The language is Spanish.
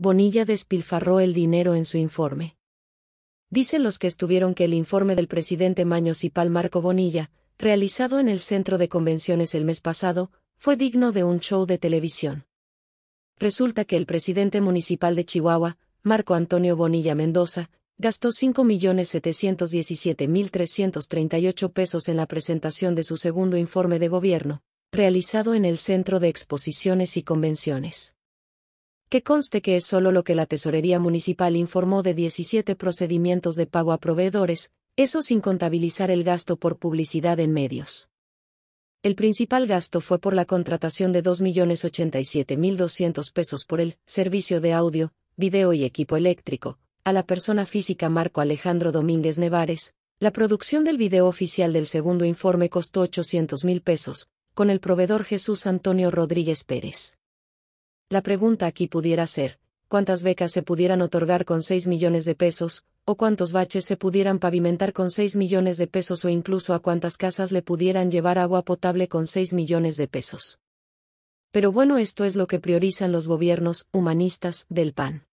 Bonilla despilfarró el dinero en su informe. Dicen los que estuvieron que el informe del presidente maño Marco Bonilla, realizado en el centro de convenciones el mes pasado, fue digno de un show de televisión. Resulta que el presidente municipal de Chihuahua, Marco Antonio Bonilla Mendoza, gastó 5.717.338 pesos en la presentación de su segundo informe de gobierno, realizado en el Centro de Exposiciones y Convenciones que conste que es solo lo que la Tesorería Municipal informó de 17 procedimientos de pago a proveedores, eso sin contabilizar el gasto por publicidad en medios. El principal gasto fue por la contratación de 2.087.200 pesos por el servicio de audio, video y equipo eléctrico, a la persona física Marco Alejandro Domínguez Nevares, la producción del video oficial del segundo informe costó 800.000 pesos, con el proveedor Jesús Antonio Rodríguez Pérez. La pregunta aquí pudiera ser, ¿cuántas becas se pudieran otorgar con 6 millones de pesos, o cuántos baches se pudieran pavimentar con 6 millones de pesos o incluso a cuántas casas le pudieran llevar agua potable con 6 millones de pesos? Pero bueno, esto es lo que priorizan los gobiernos humanistas del PAN.